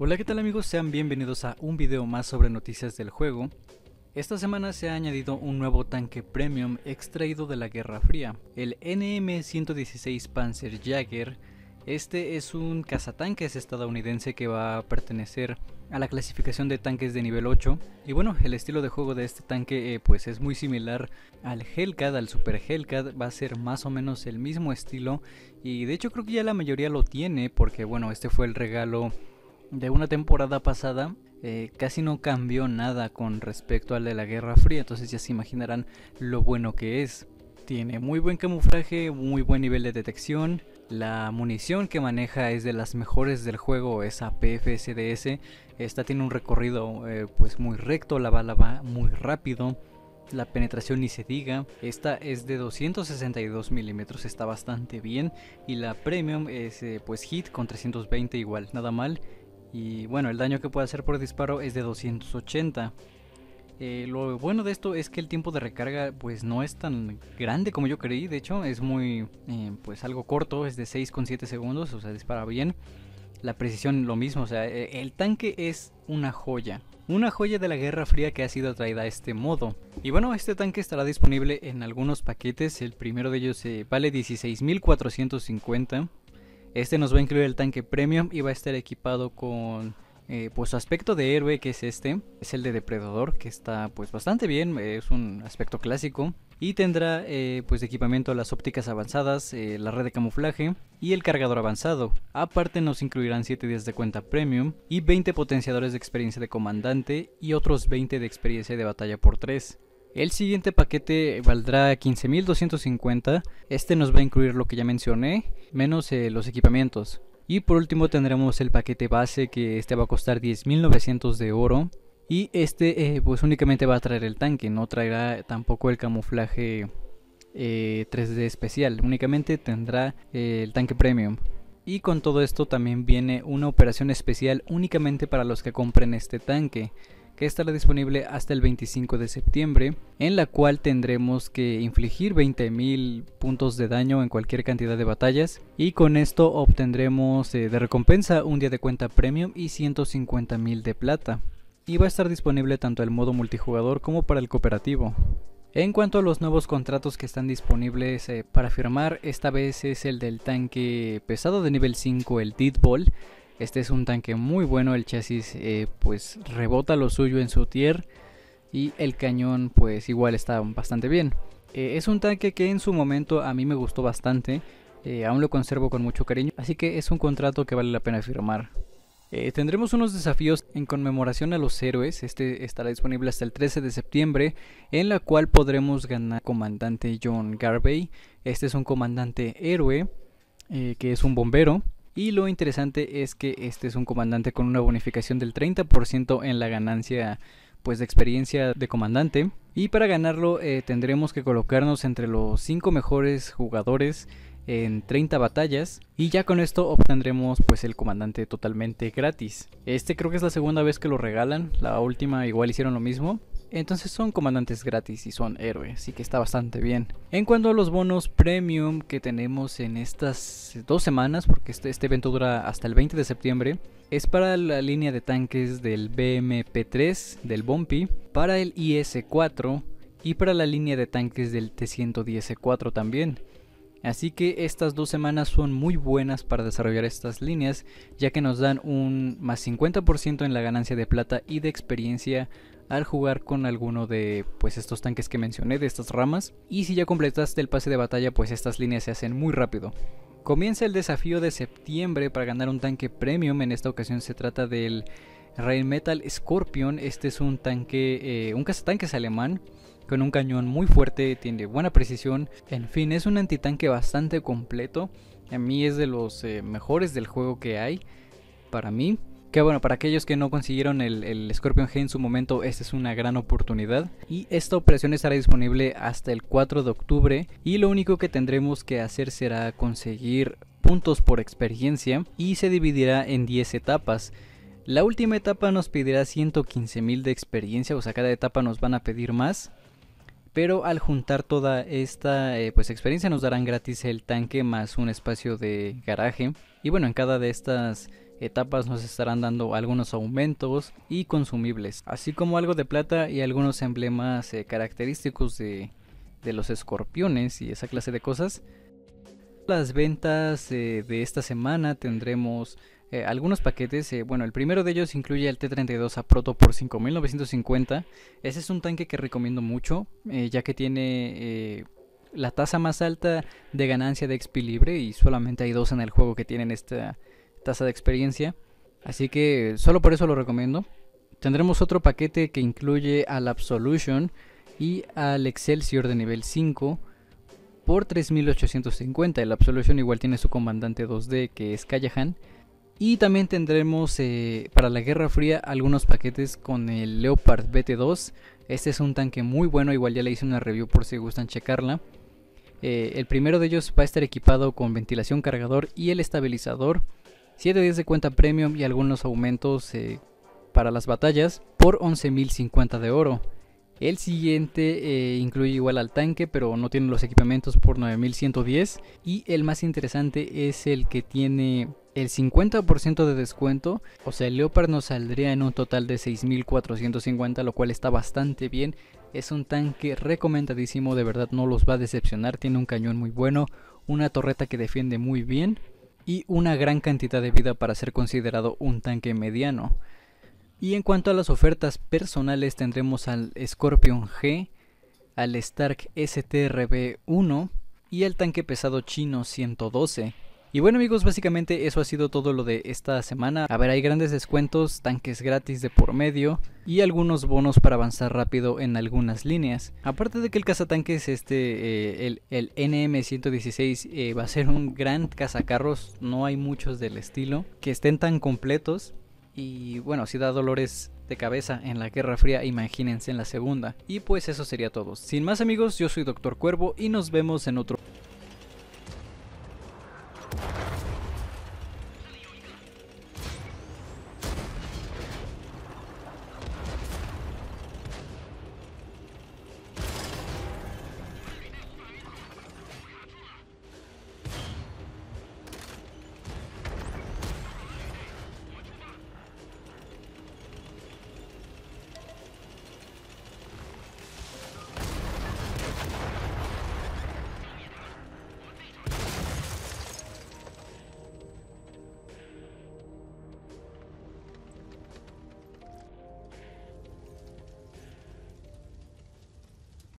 Hola qué tal amigos, sean bienvenidos a un video más sobre noticias del juego. Esta semana se ha añadido un nuevo tanque premium extraído de la Guerra Fría, el NM-116 Panzer Jagger. Este es un cazatanques estadounidense que va a pertenecer a la clasificación de tanques de nivel 8. Y bueno, el estilo de juego de este tanque eh, pues es muy similar al Hellcat, al Super Hellcat, va a ser más o menos el mismo estilo. Y de hecho creo que ya la mayoría lo tiene porque bueno, este fue el regalo de una temporada pasada eh, casi no cambió nada con respecto al de la Guerra Fría, entonces ya se imaginarán lo bueno que es. Tiene muy buen camuflaje, muy buen nivel de detección, la munición que maneja es de las mejores del juego, es APFSDS. esta tiene un recorrido eh, pues muy recto, la bala va muy rápido, la penetración ni se diga, esta es de 262 milímetros, está bastante bien y la Premium es eh, pues hit con 320 igual, nada mal y bueno, el daño que puede hacer por disparo es de 280. Eh, lo bueno de esto es que el tiempo de recarga pues no es tan grande como yo creí, de hecho es muy eh, pues algo corto, es de 6,7 segundos, o sea dispara bien. La precisión lo mismo, o sea, e, el tanque es una joya. Una joya de la Guerra Fría que ha sido traída a este modo. Y bueno, este tanque estará disponible en algunos paquetes. El primero de ellos eh, vale 16.450. Este nos va a incluir el tanque premium y va a estar equipado con eh, pues su aspecto de héroe que es este, es el de depredador que está pues bastante bien, es un aspecto clásico y tendrá eh, pues equipamiento las ópticas avanzadas, eh, la red de camuflaje y el cargador avanzado. Aparte nos incluirán 7 días de cuenta premium y 20 potenciadores de experiencia de comandante y otros 20 de experiencia de batalla por 3. El siguiente paquete valdrá 15.250. Este nos va a incluir lo que ya mencioné, menos eh, los equipamientos. Y por último tendremos el paquete base que este va a costar 10.900 de oro. Y este eh, pues únicamente va a traer el tanque, no traerá tampoco el camuflaje 3D eh, especial, únicamente tendrá el tanque premium. Y con todo esto también viene una operación especial únicamente para los que compren este tanque que estará disponible hasta el 25 de septiembre, en la cual tendremos que infligir 20.000 puntos de daño en cualquier cantidad de batallas y con esto obtendremos eh, de recompensa un día de cuenta premium y 150.000 de plata. Y va a estar disponible tanto el modo multijugador como para el cooperativo. En cuanto a los nuevos contratos que están disponibles eh, para firmar, esta vez es el del tanque pesado de nivel 5, el Ball. Este es un tanque muy bueno, el chasis eh, pues rebota lo suyo en su tier y el cañón pues igual está bastante bien. Eh, es un tanque que en su momento a mí me gustó bastante, eh, aún lo conservo con mucho cariño, así que es un contrato que vale la pena firmar. tendremos unos desafíos en conmemoración a los héroes, este estará disponible hasta el 13 de septiembre, en la cual podremos ganar comandante John Garvey, este es un comandante héroe, que es un bombero, y lo interesante es que este es un comandante con una bonificación del 30% en la ganancia pues de experiencia de comandante. Y para ganarlo eh, tendremos que colocarnos entre los 5 mejores jugadores en 30 batallas y ya con esto obtendremos pues el comandante totalmente gratis. Este creo que es la segunda vez que lo regalan, la última igual hicieron lo mismo entonces son comandantes gratis y son héroes, así que está bastante bien. En cuanto a los bonos premium que tenemos en estas dos semanas, porque este, este evento dura hasta el 20 de septiembre, es para la línea de tanques del BMP3, del Bompi, para el IS-4 y para la línea de tanques del T-110-4 e también. Así que estas dos semanas son muy buenas para desarrollar estas líneas, ya que nos dan un más 50% en la ganancia de plata y de experiencia al jugar con alguno de pues estos tanques que mencioné, de estas ramas. Y si ya completaste el pase de batalla, pues estas líneas se hacen muy rápido. Comienza el desafío de septiembre para ganar un tanque premium, en esta ocasión se trata del Rain Metal Scorpion, este es un tanque, eh, un cazatanque alemán con un cañón muy fuerte, tiene buena precisión, en fin, es un antitanque bastante completo, a mí es de los eh, mejores del juego que hay, para mí, que bueno, para aquellos que no consiguieron el, el Scorpion G en su momento, esta es una gran oportunidad. Y esta operación estará disponible hasta el 4 de octubre. Y lo único que tendremos que hacer será conseguir puntos por experiencia y se dividirá en 10 etapas. La última etapa nos pedirá 115.000 de experiencia, o sea, cada etapa nos van a pedir más. Pero al juntar toda esta eh, pues experiencia nos darán gratis el tanque más un espacio de garaje. Y bueno, en cada de estas etapas nos estarán dando algunos aumentos y consumibles, así como algo de plata y algunos emblemas eh, característicos de, los escorpiones y esa clase de cosas. Las ventas eh, de esta semana tendremos eh, algunos paquetes. bueno, el primero de ellos incluye el T-32 a Proto por 5.950. Ese es un tanque que recomiendo mucho, ya que tiene la tasa más alta de ganancia de XP libre y solamente hay dos en el juego que tienen esta, tasa de experiencia. Así que solo por eso lo recomiendo. Tendremos otro paquete que incluye al Absolution y al Excelsior de nivel 5 por 3850. El Absolution igual tiene su comandante 2D que es Callahan. Y también tendremos eh, para la Guerra Fría algunos paquetes con el Leopard BT2. Este es un tanque muy bueno, igual ya le hice una review por si gustan checarla. Eh, el primero de ellos va a estar equipado con ventilación cargador y el estabilizador. 7 días de cuenta premium y algunos aumentos eh, para las batallas por 11.050 de oro. El siguiente eh, incluye igual al tanque, pero no tiene los equipamientos por 9110. Y el más interesante es el que tiene el 50% de descuento. O sea, el Leopard nos saldría en un total de 6450, lo cual está bastante bien. Es un tanque recomendadísimo, de verdad no los va a decepcionar. Tiene un cañón muy bueno, una torreta que defiende muy bien y una gran cantidad de vida para ser considerado un tanque mediano. Y en cuanto a las ofertas personales tendremos al Scorpion G, al Stark STRB-1 y al tanque pesado chino 112. Y bueno amigos, básicamente eso ha sido todo lo de esta semana. A ver, hay grandes descuentos, tanques gratis de por medio y algunos bonos para avanzar rápido en algunas líneas. Aparte de que el cazatanques este, eh, el, el, NM116 eh, va a ser un gran cazacarros, no hay muchos del estilo que estén tan completos. Y bueno, si da dolores de cabeza en la Guerra Fría, imagínense en la segunda. Y pues eso sería todo. Sin más amigos, yo soy Doctor Cuervo y nos vemos en otro...